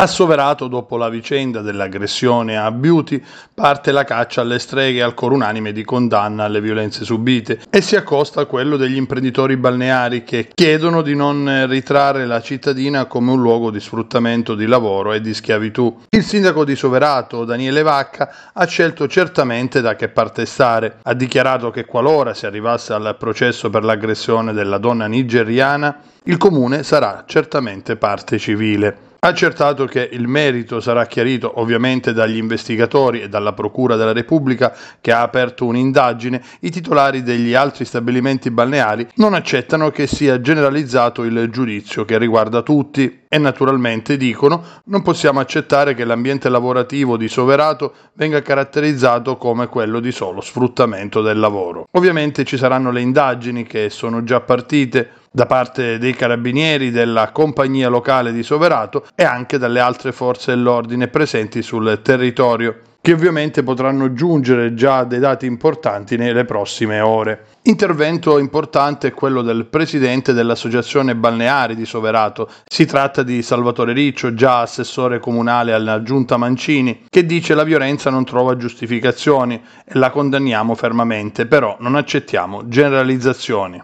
Assoverato dopo la vicenda dell'aggressione a Beauty, parte la caccia alle streghe al coro unanime di condanna alle violenze subite e si accosta a quello degli imprenditori balneari che chiedono di non ritrarre la cittadina come un luogo di sfruttamento di lavoro e di schiavitù. Il sindaco di Soverato, Daniele Vacca, ha scelto certamente da che parte stare. Ha dichiarato che qualora si arrivasse al processo per l'aggressione della donna nigeriana, il comune sarà certamente parte civile. Accertato che il merito sarà chiarito ovviamente dagli investigatori e dalla Procura della Repubblica che ha aperto un'indagine, i titolari degli altri stabilimenti balneari non accettano che sia generalizzato il giudizio che riguarda tutti e naturalmente dicono non possiamo accettare che l'ambiente lavorativo di Soverato venga caratterizzato come quello di solo sfruttamento del lavoro. Ovviamente ci saranno le indagini che sono già partite, da parte dei carabinieri, della compagnia locale di Soverato e anche dalle altre forze dell'ordine presenti sul territorio che ovviamente potranno giungere già dei dati importanti nelle prossime ore. Intervento importante è quello del presidente dell'Associazione Balneari di Soverato. Si tratta di Salvatore Riccio, già assessore comunale alla Giunta Mancini, che dice la violenza non trova giustificazioni e la condanniamo fermamente, però non accettiamo generalizzazioni.